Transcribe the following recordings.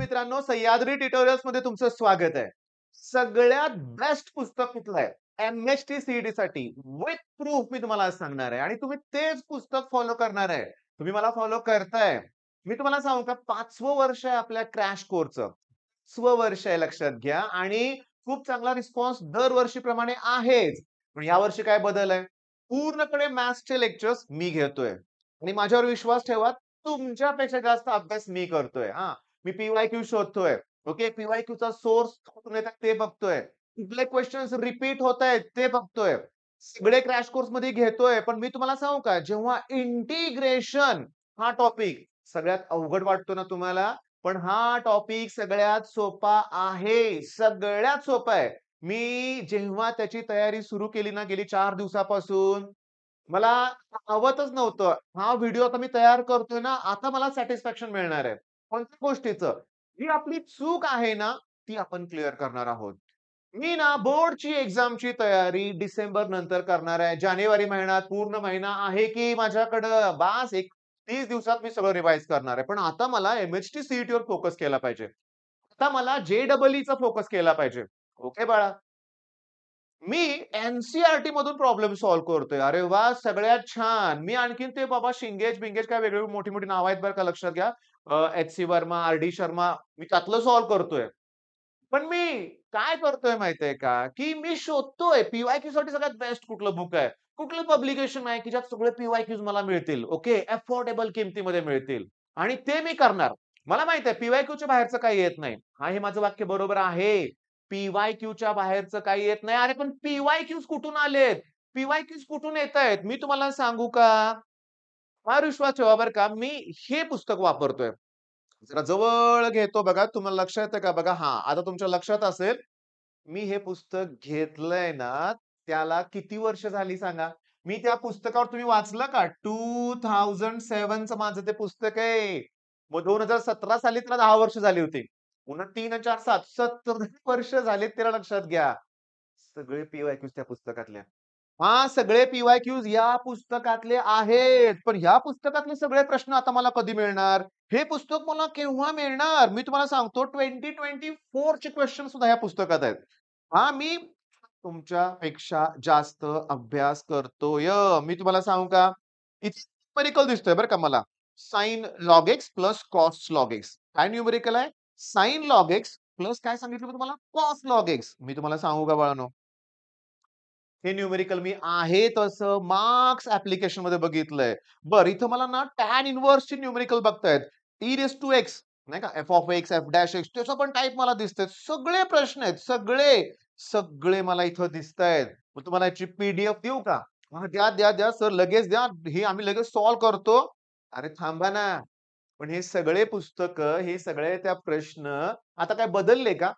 मित्रांनो सह्याद्री ट्युटोरियल्स मध्ये तुमचं स्वागत आहे सगळ्यात बेस्ट पुस्तक कुठलं आहे एमएसटी सीईडी साठी विथ प्रूफ मी तुम्हाला सांगणार आहे आणि तुम्ही तेच पुस्तक फॉलो करणार आहे तुम्ही मला फॉलो करताय मी तुम्हाला सांगू का पाचवं वर्ष आहे आपल्या क्रॅश कोर्सचं स्व वर्ष आहे लक्षात घ्या आणि खूप चांगला रिस्पॉन्स दरवर्षीप्रमाणे आहेच पण यावर्षी काय बदल आहे पूर्णपणे मॅथ्सचे लेक्चर्स मी घेतोय आणि माझ्यावर विश्वास ठेवा तुमच्यापेक्षा जास्त अभ्यास मी करतोय हा मी पीवाय क्यू शोधतोय ओके पीवाय क्यू चा सोर्स कुठून येतात ते बघतोय कुठले क्वेश्चन्स रिपीट होत आहेत ते बघतोय सगळे क्रॅश कोर्स मध्ये घेतोय पण मी तुम्हाला सांगू का जेव्हा इंटिग्रेशन हा टॉपिक सगळ्यात अवघड वाटतो ना तुम्हाला पण हा टॉपिक सगळ्यात सोपा आहे सगळ्यात सोपा आहे मी जेव्हा त्याची तयारी सुरू केली ना गेली चार दिवसापासून मला आवतच नव्हतं हा व्हिडिओ आता मी तयार करतोय ना आता मला सॅटिस्फॅक्शन मिळणार आहे कोणत्या गोष्टीचं जी आपली चूक आहे ना ती आपण क्लिअर करणार आहोत मी ना बोर्डची एक्झामची तयारी डिसेंबर नंतर करणार आहे जानेवारी महिन्यात पूर्ण महिना आहे की माझ्याकडं बास एक तीस दिवसात मी सगळं रिवाईज करणार आहे पण आता मला एमएचटी टी e वर फोकस केला पाहिजे आता मला जे डबल e चा फोकस केला पाहिजे ओके बाळा मी एनसीआरटी e मधून प्रॉब्लेम सॉल्व्ह करतोय अरे वा सगळ्यात छान मी आणखीन ते बाबा शिंगेज बिंगेज काय वेगळे मोठी मोठी नाव आहेत बरं का लक्षात घ्या H C Verma R D Sharma मी त्यातलं सॉल्व्ह करतोय पण मी काय करतोय माहितीये का की मी शोधतोय पीवाय क्यू साठी सगळ्यात बेस्ट कुठलं बुक आहे कुठलं पब्लिकेशन आहे की ज्यात सगळे पीवायक्यूज मला मिळतील ओके अफोर्डेबल किमतीमध्ये मिळतील आणि ते मी करणार मला माहित आहे क्यूच्या बाहेरचं काही येत नाही हा हे माझं वाक्य बरोबर आहे पीवाय क्यूच्या बाहेरचं काही येत नाही अरे पण पीवाय क्यूज कुठून आलेत पीवाय क्यूज कुठून येत आहेत मी तुम्हाला सांगू का फार विश्वास ठेवा बरं का मी हे पुस्तक वापरतोय जरा जवळ घेतो बघा तुम्हाला लक्षात येतं का बघा हा आता तुमच्या लक्षात असेल मी हे पुस्तक घेतलंय ना त्याला किती वर्ष झाली सांगा मी त्या पुस्तकावर तुम्ही वाचलं का टू थाउजंड सेव्हनचं माझं ते पुस्तक आहे मग दोन हजार सतरा साली त्याला दहा वर्ष झाली होती पुन्हा तीन चार सात सत्तर वर्ष झाले त्याला लक्षात घ्या सगळे पीवाय क्यूज त्या पुस्तकातल्या हा सगळे पीवाय क्यूज या पुस्तकातले आहेत पण ह्या पुस्तकातले सगळे प्रश्न आता मला कधी मिळणार हे पुस्तक मला केव्हा मिळणार मी तुम्हाला सांगतो ट्वेंटी ट्वेंटी चे क्वेश्चन सुद्धा या पुस्तकात आहेत हा मी तुमच्या पेक्षा जास्त अभ्यास करतोय मी तुम्हाला सांगू का इथे न्यूमेरिकल दिसतोय बरं का मला sine log x plus cos log x काय न्यूमेरिकल आहे साईन लॉग एक्स प्लस काय सांगितलं मी तुम्हाला कॉस लॉग एक्स मी तुम्हाला सांगू का बाळानो हे न्यूमेरिकल मी आहे तसं मार्क्स ऍप्लिकेशन मध्ये बघितलंय बर इथं मला ना टॅन ची न्यूमेरिकल बघतायत टी रेस टू एक्स नाही का f of x f dash x त्याचा पण टाईप मला दिसतंय सगळे प्रश्न आहेत सगळे सगळे मला इथं दिसत आहेत मग तुम्हाला याची पीडीएफ देऊ का द्या द्या द्या सर लगेच द्या हे आम्ही लगेच सॉल्व्ह करतो अरे थांबा ना पण हे सगळे पुस्तकं हे सगळे त्या प्रश्न आता काय बदलले का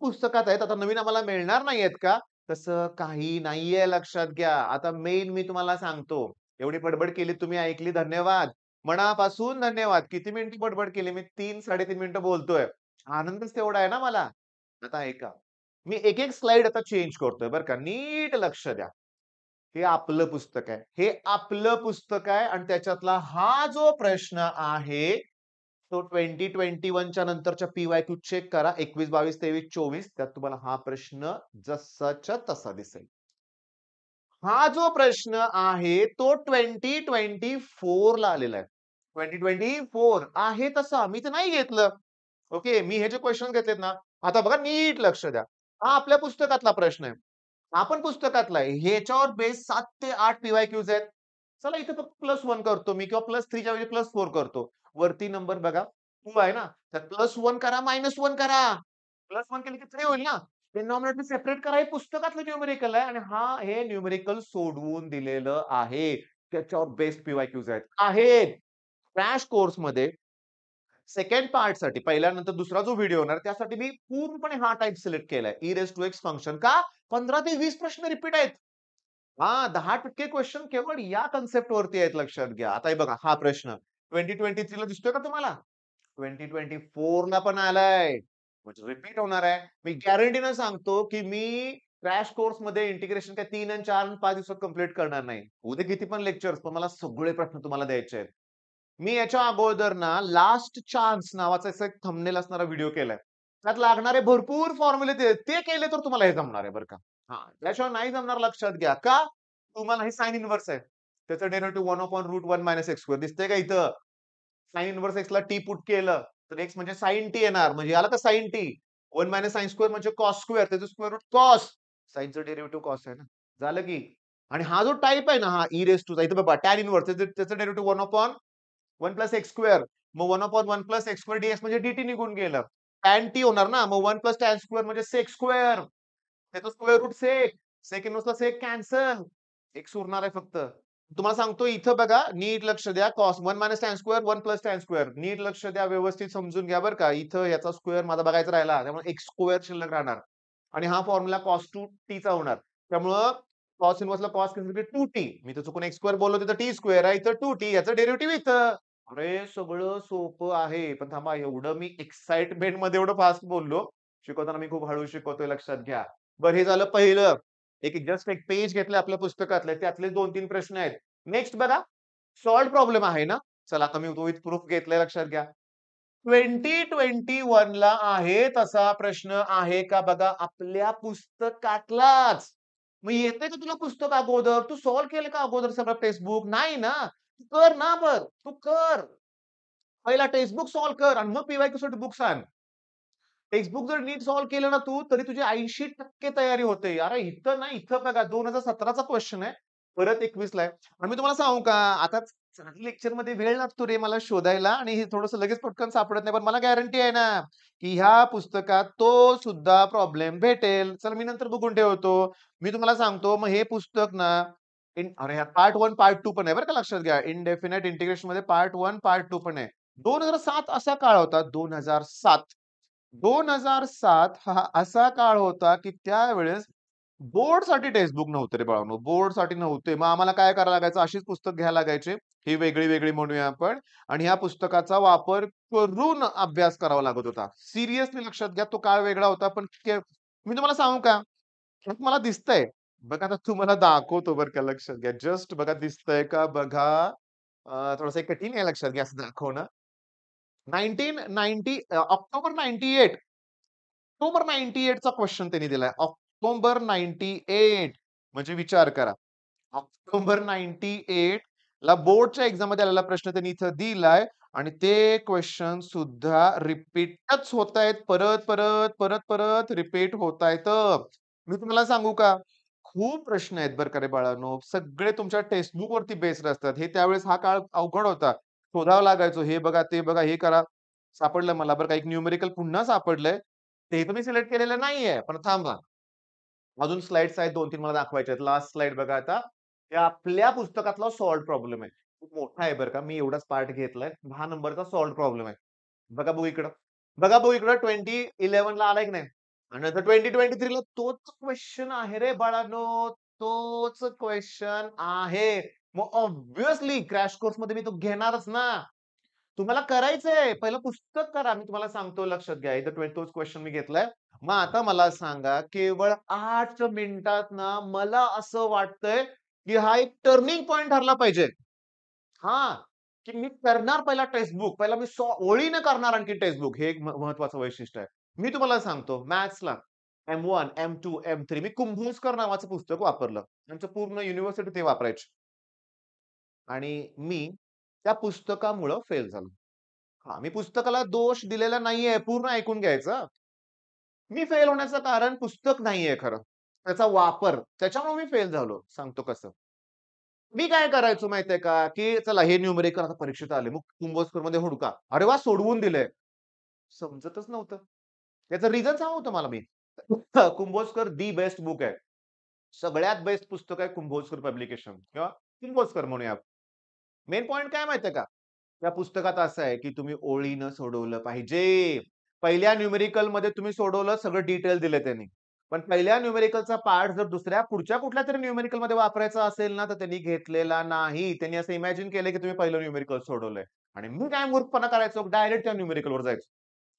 पुस्तकात आहेत आता नवीन आम्हाला मिळणार नाही आहेत का तसं काही नाहीये लक्षात घ्या आता मेन मी तुम्हाला सांगतो एवढी बडबड केली तुम्ही ऐकली धन्यवाद मनापासून धन्यवाद किती मिनिटं बडबड केली मी तीन साडेतीन मिनिटं बोलतोय आनंदच तेवढा आहे ना मला आता ऐका मी एक एक स्लाइड आता चेंज करतोय बरं का नीट लक्ष द्या हे आपलं पुस्तक आहे हे आपलं पुस्तक आहे आणि त्याच्यातला हा जो प्रश्न आहे तो ट्वेंटी ट्वेंटी वनच्या नंतरच्या पी वाय क्यू चेक करा एकवीस बावीस तेवीस चोवीस त्यात तुम्हाला हा प्रश्न जसाच्या तसा दिसेल हा जो प्रश्न आहे तो ट्वेंटी ट्वेंटी फोर ला आलेला आहे ट्वेंटी ट्वेंटी फोर आहे तसा मी ते नाही घेतलं ओके मी हे जे क्वेश्चन घेतलेत ना आता बघा नीट लक्ष द्या हा आपल्या पुस्तकातला प्रश्न आहे आपण पुस्तकातला ह्याच्यावर बेस सात ते आठ पीवाय क्यूज आहेत चला इथे फक्त प्लस वन करतो मी किंवा प्लस थ्रीच्या वेळी प्लस फोर करतो वरती नंबर बघा टू आहे ना तर प्लस वन करा मायनस वन करा प्लस वन केले की थ्री होईल ना डिनॉमिनेटर सेपरेट करा हे पुस्तकातलं न्यूमेरिकल आहे आणि हा हे न्यूमेरिकल सोडवून दिलेलं आहे त्याच्यावर बेस्ट पीवाय क्यूज आहेत क्रॅश कोर्समध्ये सेकंड पार्ट पार्टसाठी पहिल्यानंतर दुसरा जो व्हिडिओ होणार त्यासाठी मी पूर्णपणे हा टाइप सिलेक्ट केलाय e raise to x function का पंधरा ते वीस प्रश्न रिपीट आहेत हा दहा टक्के क्वेश्चन केवळ या कन्सेप्ट वरती आहेत लक्षात घ्या आता बघा हा प्रश्न ट्वेंटी ट्वेंटी थ्रीला दिसतोय का तुम्हाला ट्वेंटी ट्वेंटी ला पण आलाय म्हणजे रिपीट होणार आहे मी गॅरंटीनं सांगतो की मी क्रॅश कोर्स मध्ये इंटिग्रेशन काय तीन आणि चार आणि पाच दिवसात कंप्लीट करणार नाही उद्या किती पण लेक्चर्स पण मला सगळे प्रश्न तुम्हाला द्यायचे आहेत मी याच्या अगोदर ना लास्ट चान्स नावाचा असा एक थंबनेल असणारा व्हिडिओ केलाय त्यात लागणारे भरपूर फॉर्म्युले ते, केले तर तुम्हाला हे जमणार आहे बरं का हा त्याशिवाय नाही जमणार लक्षात घ्या का तुम्हाला हे साईन इन्व्हर्स आहे त्याचं two one on root one minus x square दिसतंय का इथं साईन इन्व्हर्स एक्सला टी पुट केलं तर एक्स म्हणजे साईन टी येणार म्हणजे आला का sine t one minus sine square म्हणजे कॉस स्क्वेअर त्याचं स्क्वेअर रूट कॉस साईनचं डेरेटिव्ह कॉस आहे ना झालं की आणि हा जो टाईप आहे ना हा इ रेस टू इथं बाबा टॅन इन्व्हर्स त्याचं derivative one on one plus x square मग one upon one plus x square dx म्हणजे डीटी निघून गेलं टॅन टी होणार ना मग वन प्लस टॅन स्क्वेअर म्हणजे सेक्स स्क्वेअर त्याचं स्क्वेअर रूट सेक सेकंड नुसता सेक कॅन्सल एक्स उरणार आहे फक्त तुम्हाला सांगतो इथं बघा नीट लक्ष द्या cos one minus tan square one plus tan square नीट लक्ष द्या व्यवस्थित समजून घ्या बरं का इथं याचा स्क्वेअर माझा बघायचा राहिला त्यामुळे एक्स स्क्वेअर शिल्लक राहणार आणि हा फॉर्म्युला कॉस टू टीचा होणार त्यामुळं कॉस इनवर्सला कॉस टू टी मी तर चुकून एक्स स्क्वेअर बोललो तिथं टी स्क्वेअर आहे इथं टू टी याचं डेरिव्हेटिव्ह इथं अरे सगळं सोपं आहे पण थांबा एवढं मी एक्साइटमेंट मध्ये एवढं फास्ट बोललो शिकवताना मी खूप हळू शिकवतोय लक्षात घ्या बर हे झालं पहिलं एक जस्ट एक पेज घेतलं आपल्या पुस्तकातलं त्यातले दोन तीन प्रश्न आहेत नेक्स्ट बघा सॉल्व प्रॉब्लेम आहे ना चला आता मी विथ प्रूफ घेतलाय लक्षात घ्या ट्वेंटी ट्वेंटी वन ला आहे तसा प्रश्न आहे का बघा आपल्या पुस्तकातलाच मग येते का तुला पुस्तक अगोदर तू सॉल्व्ह केलं का अगोदर सगळं फेसबुक नाही ना कर ना बर तू कर पहिला टेक्स्ट बुक सॉल्व्ह कर आणि मग पीवाय क्यू बुक सांग टेक्स्ट बुक जर नीट सॉल्व्ह केलं ना तू तरी तुझी ऐंशी टक्के तयारी होते अरे इथं नाही इथं बघा दोन हजार सतराचा क्वेश्चन आहे परत एकवीस ला आणि मी तुम्हाला सांगू का आता लेक्चर मध्ये वेळ लागतो रे मला शोधायला आणि हे थोडस लगेच पटकन सापडत नाही पण मला गॅरंटी आहे ना की ह्या पुस्तकात तो सुद्धा प्रॉब्लेम भेटेल चल मी नंतर बघून ठेवतो मी तुम्हाला सांगतो मग हे पुस्तक ना in part one part two पण आहे बरं का लक्षात घ्या इनडेफिनेट इंटिग्रेशन मध्ये पार्ट वन पार्ट टू पण आहे दोन हजार सात असा काळ होता दोन हजार सात दोन हजार सात हा असा काळ होता की त्यावेळेस साठी टेक्स्ट बुक नव्हते रे बोर्ड साठी नव्हते मग आम्हाला काय करायला लागायचं अशीच पुस्तक घ्यायला लागायचे ही वेगळी वेगळी म्हणूया आपण आणि ह्या पुस्तकाचा वापर करून अभ्यास करावा लागत होता सिरियसली लक्षात घ्या तो काळ वेगळा होता पण मी तुम्हाला सांगू का मला दिसतंय बघा आता मला दाखवतो बरं का लक्षात घ्या जस्ट बघा दिसतंय का बघा थोडस कठीण आहे लक्षात घ्या असं दाखवणं nineteen ninety October ninety eight October ninety चा क्वेश्चन त्यांनी दिलाय ऑक्टोबर नाईन्टी एट म्हणजे विचार करा ऑक्टोबर नाईन्टी एट ला बोर्डच्या एक्झाम मध्ये आलेला प्रश्न त्यांनी इथं दिलाय आणि ते क्वेश्चन सुद्धा रिपीटच होत आहेत परत परत परत परत रिपीट होत आहेत मी तुम्हाला सांगू का खूप प्रश्न आहेत बरं का रे बाळांनो सगळे तुमच्या टेक्स्टबुक वरती बेस्ड असतात हे त्यावेळेस हा काळ अवघड होता शोधावा लागायचो हे बघा ते बघा हे करा सापडलं मला बरं का एक न्यूमेरिकल पुन्हा सापडलंय ते तुम्ही सिलेक्ट केलेलं नाहीये पण थांबा अजून स्लाइड्स आहेत दोन तीन मला दाखवायचे आहेत लास्ट स्लाइड बघा आता हे आपल्या पुस्तकातला सॉल्व प्रॉब्लेम आहे खूप मोठा आहे बरं का मी एवढाच पार्ट घेतलाय दहा नंबरचा सॉल्ड प्रॉब्लेम आहे बघा बघू इकडं बघा बघू इकडं ट्वेंटी ला आलाय की नाही आणि ट्वेंटी ट्वेंटी थ्रीला तोच क्वेश्चन आहे रे बाळानो तोच क्वेश्चन आहे मग ऑब्विसली क्रॅश कोर्स मध्ये मी तो घेणारच ना तुम्हाला करायचंय पहिलं पुस्तक करा मी तुम्हाला सांगतो लक्षात घ्या इथं तोच क्वेश्चन मी घेतलाय मग आता मला सांगा केवळ आठ मिनिटात ना मला असं वाटतंय की हा एक टर्निंग पॉइंट ठरला पाहिजे हा की मी करणार पहिला टेक्स्टबुक पहिला मी सो ओळीनं करणार आणखी टेक्स्टबुक हे एक महत्वाचं वैशिष्ट्य आहे मी तुम्हाला सांगतो मॅथ्सला M one M two M three मी कुंभोजकर नावाचं पुस्तक वापरलं आमचं पूर्ण युनिव्हर्सिटी ते वापरायचे आणि मी त्या पुस्तकामुळं फेल झालो हा मी पुस्तकाला दोष दिलेला नाहीये पूर्ण ऐकून घ्यायचं मी फेल होण्याचं कारण पुस्तक नाहीये खरं त्याचा वापर त्याच्यामुळे मी फेल झालो सांगतो कसं मी काय करायचो माहितीये का की चला हे न्यूमरेकर आता परीक्षेत आले मग कुंभोजकर मध्ये हुडका अरे वा सोडवून दिले समजतच नव्हतं त्याचं रिझन सांगू तुम्हाला मी कुंभोजकर दी बेस्ट बुक आहे सगळ्यात बेस्ट पुस्तक आहे कुंभोजकर पब्लिकेशन किंवा कुंभोजकर म्हणूया मेन पॉइंट काय माहितीये का त्या पुस्तकात असं आहे की तुम्ही ओळीनं सोडवलं पाहिजे पहिल्या न्यूमेरिकल मध्ये तुम्ही सोडवलं सगळं डिटेल दिले त्यांनी पण पहिल्या न्यूमेरिकलचा पार्ट जर दुसऱ्या पुढच्या कुठल्या तरी न्यूमेरिकल मध्ये वापरायचा असेल ना तर त्यांनी घेतलेला नाही त्यांनी असं इमॅजिन केलं की तुम्ही पहिलं न्यूमेरिकल सोडवलंय आणि मी काय मूर्खपणा करायचो डायरेक्ट त्या वर जायचो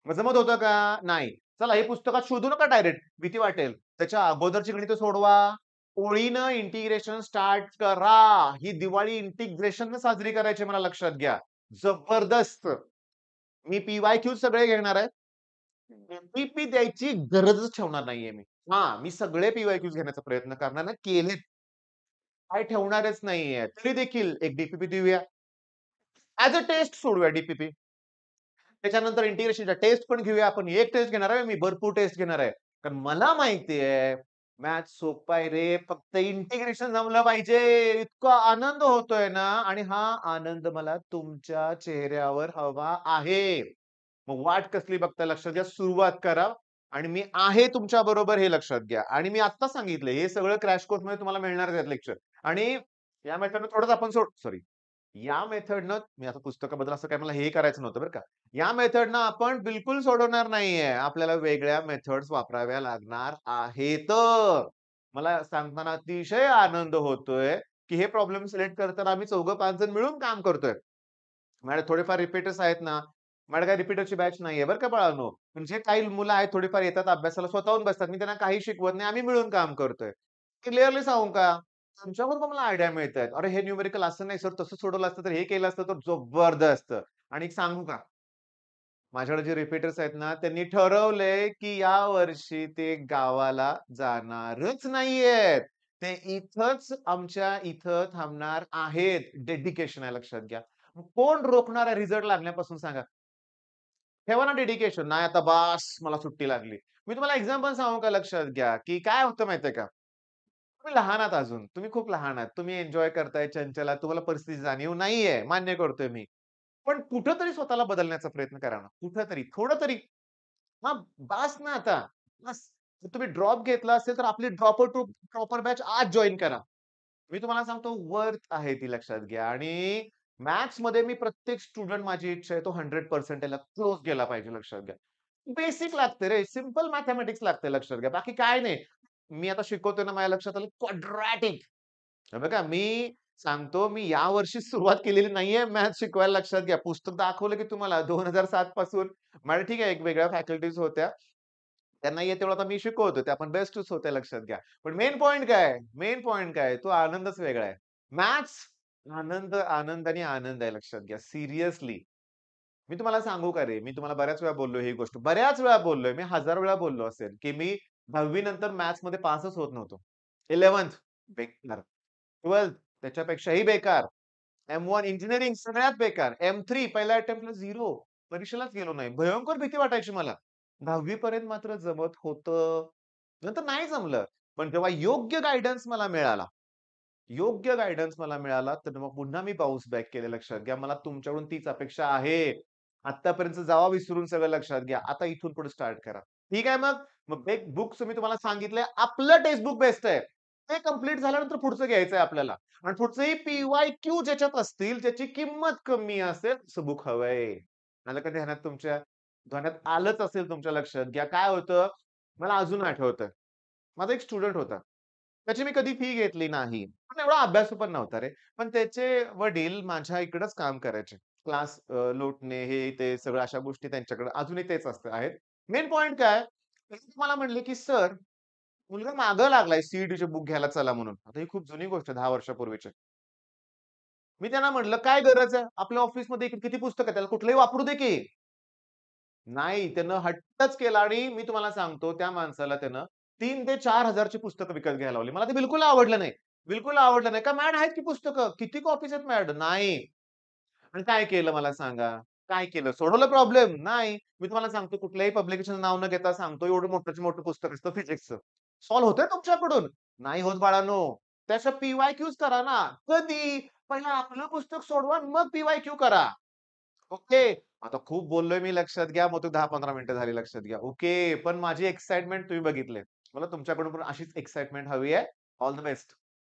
माझं जमत होतं का नाही चला हे पुस्तकात शोधू नका डायरेक्ट भीती वाटेल त्याच्या अगोदरची गणित सोडवा ओळीनं इंटिग्रेशन स्टार्ट करा ही दिवाळी इंटिग्रेशन साजरी करायची मला लक्षात घ्या जबरदस्त मी पी वाय क्यू सगळे घेणार आहे एमपीपी द्यायची गरजच ठेवणार नाहीये मी हा मी सगळे पीवाय क्यूज घेण्याचा प्रयत्न करणार ना केलेत काय ठेवणारच नाहीये तरी देखील एक डीपीपी देऊया ऍज अ टेस्ट सोडूया डीपीपी त्याच्यानंतर इंटिग्रेशनच्या टेस्ट पण घेऊया आपण एक टेस्ट घेणार आहे मी भरपूर टेस्ट घेणार आहे कारण मला माहिती आहे मॅथ सोपा रे फक्त इंटिग्रेशन जमलं पाहिजे इतका आनंद होतोय ना आणि हा आनंद मला तुमच्या चेहऱ्यावर हवा आहे मग वाट कसली बघता लक्षात घ्या सुरुवात करा आणि मी आहे तुमच्या बरोबर हे लक्षात घ्या आणि मी आता सांगितलं हे सगळं क्रॅश कोर्स मध्ये तुम्हाला मिळणार आहेत लेक्चर आणि या मॅथानं थोडंच आपण सोड सॉरी या न मी आता पुस्तकाबद्दल असं काय मला हे करायचं नव्हतं बरं का या मेथडनं आपण बिलकुल सोडवणार नाहीये आपल्याला वेगळ्या मेथड्स वापराव्या लागणार आहेत मला सांगताना अतिशय आनंद होतोय की हे प्रॉब्लेम सिलेक्ट करताना आम्ही चौघ पाच जण मिळून काम करतोय मॅडम थोडेफार रिपीटर्स आहेत ना मॅडम काय रिपीटरची बॅच नाहीये बरं का बाळानो म्हणजे काही मुलं आहेत थोडीफार येतात अभ्यासाला स्वतःहून बसतात मी त्यांना काही शिकवत नाही आम्ही मिळून काम करतोय क्लिअरली सांगू का तुमच्याकडून मला आयडिया मिळत आहेत अरे हे न्यूमेरिकल असं नाही सर तसं सोडवलं असतं तर हे केलं असतं तर जबरदस्त आणि सांगू का माझ्याकडे जे रिपीटर्स आहेत ना त्यांनी ठरवलंय की या वर्षी ते गावाला जाणारच नाहीयेत ते इथंच आमच्या इथं थांबणार आहेत डेडिकेशन आहे लक्षात घ्या कोण रोखणार आहे रिझल्ट लागण्यापासून सांगा ठेवा ना डेडिकेशन नाही आता बास मला सुट्टी लागली मी तुम्हाला एक्झाम्पल सांगू का लक्षात घ्या की काय होतं माहितीये का तुम्ही लहान आहात अजून तुम्ही खूप लहान आहात तुम्ही एन्जॉय करताय चंचला तुम्हाला परिस्थिती जाणीव नाहीये मान्य करतोय मी पण कुठंतरी स्वतःला बदलण्याचा प्रयत्न करा ना कुठंतरी थोडं तरी हा बास ना आता जर तुम्ही ड्रॉप घेतला असेल तर आपली ड्रॉपर टू ड्रॉपर बॅच आज जॉईन करा मी तुम्हाला सांगतो वर्थ आहे ती लक्षात घ्या आणि मॅथ्स मध्ये मी प्रत्येक स्टुडंट माझी इच्छा आहे तो हंड्रेड पर्सेंट याला क्लोज गेला पाहिजे लक्षात घ्या बेसिक लागते रे सिम्पल मॅथमॅटिक्स लागते लक्षात घ्या बाकी काय नाही मी आता शिकवतोय ना माझ्या लक्षात आलं क्वाड्रॅटिक बघा मी सांगतो मी या वर्षी सुरुवात केलेली नाहीये मॅथ शिकवायला लक्षात घ्या पुस्तक दाखवलं की तुम्हाला दोन हजार सात पासून मला ठीक आहे एक वेगळ्या फॅकल्टीज होत्या त्यांना येते आता मी शिकवतो त्या आपण बेस्टच होत्या लक्षात घ्या पण मेन पॉईंट काय मेन पॉईंट काय तो आनंदच वेगळा आहे मॅथ्स आनंद आनंद आणि आनंद आहे लक्षात घ्या सिरियसली मी तुम्हाला सांगू का रे मी तुम्हाला बऱ्याच वेळा बोललो ही गोष्ट बऱ्याच वेळा बोललोय मी हजार वेळा बोललो असेल की मी दहावी नंतर मॅथ्स मध्ये पासच होत नव्हतो इलेव्हन्थ बेकार ट्वेल्थ त्याच्यापेक्षाही बेकार एम वन इंजिनिअरिंग सगळ्यात बेकार एम थ्री पहिल्या अटेम्प्टला झिरो परीक्षेलाच गेलो नाही भयंकर भीती वाटायची मला दहावी पर्यंत मात्र जमत होतं नंतर नाही जमलं पण जेव्हा योग्य गायडन्स मला मिळाला योग्य गायडन्स मला मिळाला तर मग पुन्हा मी बाउन्स बॅक केले लक्षात घ्या मला तुमच्याकडून तीच अपेक्षा आहे आतापर्यंत जावा विसरून सगळं लक्षात घ्या आता इथून पुढे स्टार्ट करा ठीक आहे मग एक बुक्स मी तुम्हाला सांगितलंय आपलं टेक्स्ट बुक बेस्ट आहे ते कम्प्लीट झाल्यानंतर पुढचं घ्यायचं आहे आपल्याला आणि पुढचंही पीवाय क्यू ज्याच्यात असतील ज्याची किंमत कमी असेल असं बुक हवंय मला कधी ध्यानात तुमच्या ध्यानात आलंच असेल तुमच्या लक्षात घ्या काय होतं मला अजून आठवतं माझा एक स्टुडंट होता त्याची मी कधी फी घेतली नाही पण एवढा अभ्यास पण नव्हता रे पण त्याचे वडील माझ्या इकडंच काम करायचे क्लास लोटणे हे ते सगळं अशा गोष्टी त्यांच्याकडे अजूनही तेच असत आहेत मेन पॉइंट काय तुम्हाला म्हणले की सर मुलगा माग लागलाय चे बुक घ्यायला चला म्हणून आता ही खूप जुनी गोष्ट दहा वर्षापूर्वीची मी त्यांना म्हटलं काय गरज आहे आपल्या ऑफिसमध्ये किती पुस्तक आहे त्याला कुठलंही वापरू दे की नाही त्यानं हट्टच केला आणि मी तुम्हाला सांगतो त्या माणसाला त्यानं तीन ते चार हजारची पुस्तकं विकत घ्यायला लावली मला ते बिलकुल आवडलं नाही बिलकुल आवडलं नाही का मॅड आहेत की पुस्तकं किती कॉपीज आहेत मॅड नाही आणि काय केलं मला सांगा काय केलं सोडवलं प्रॉब्लेम नाही मी तुम्हाला सांगतो कुठल्याही पब्लिकेशन नाव न घेता सांगतो एवढं मोठं मोठं पुस्तक असतं फिजिक्सचं सॉल्व्ह होतंय तुमच्याकडून नाही होत बाळानो त्याच्या पीवाय क्यूज करा ना कधी पहिला आपलं पुस्तक सोडवा मग पीवाय क्यू करा ओके आता खूप बोललोय मी लक्षात घ्या मग दहा पंधरा मिनिटं झाली लक्षात घ्या ओके पण माझी एक्साइटमेंट तुम्ही बघितले मला तुमच्याकडून पण अशीच एक्साइटमेंट हवी आहे ऑल द बेस्ट